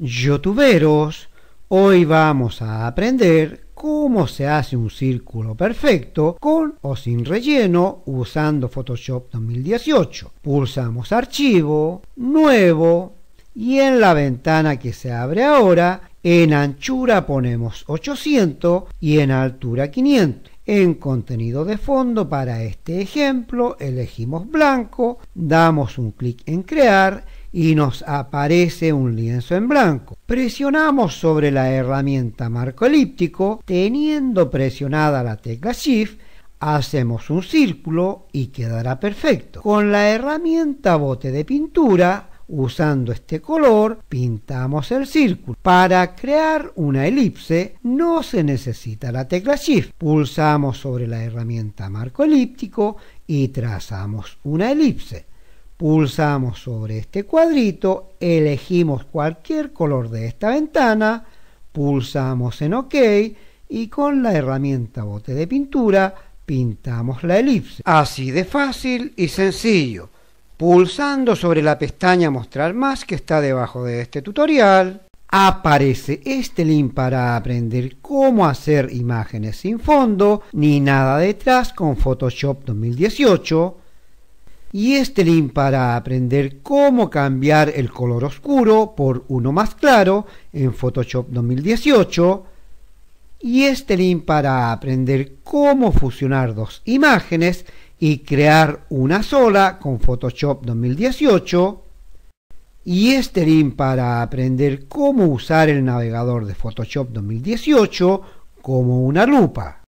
Youtuberos, hoy vamos a aprender cómo se hace un círculo perfecto con o sin relleno usando Photoshop 2018. Pulsamos Archivo, Nuevo y en la ventana que se abre ahora, en anchura ponemos 800 y en altura 500. En contenido de fondo para este ejemplo elegimos blanco, damos un clic en crear y nos aparece un lienzo en blanco. Presionamos sobre la herramienta marco elíptico, teniendo presionada la tecla Shift, hacemos un círculo y quedará perfecto. Con la herramienta bote de pintura, usando este color, pintamos el círculo. Para crear una elipse no se necesita la tecla Shift. Pulsamos sobre la herramienta marco elíptico y trazamos una elipse. Pulsamos sobre este cuadrito, elegimos cualquier color de esta ventana, pulsamos en OK y con la herramienta bote de pintura pintamos la elipse. Así de fácil y sencillo. Pulsando sobre la pestaña Mostrar más que está debajo de este tutorial, aparece este link para aprender cómo hacer imágenes sin fondo ni nada detrás con Photoshop 2018 y este link para aprender cómo cambiar el color oscuro por uno más claro en Photoshop 2018 y este link para aprender cómo fusionar dos imágenes y crear una sola con Photoshop 2018 y este link para aprender cómo usar el navegador de Photoshop 2018 como una lupa.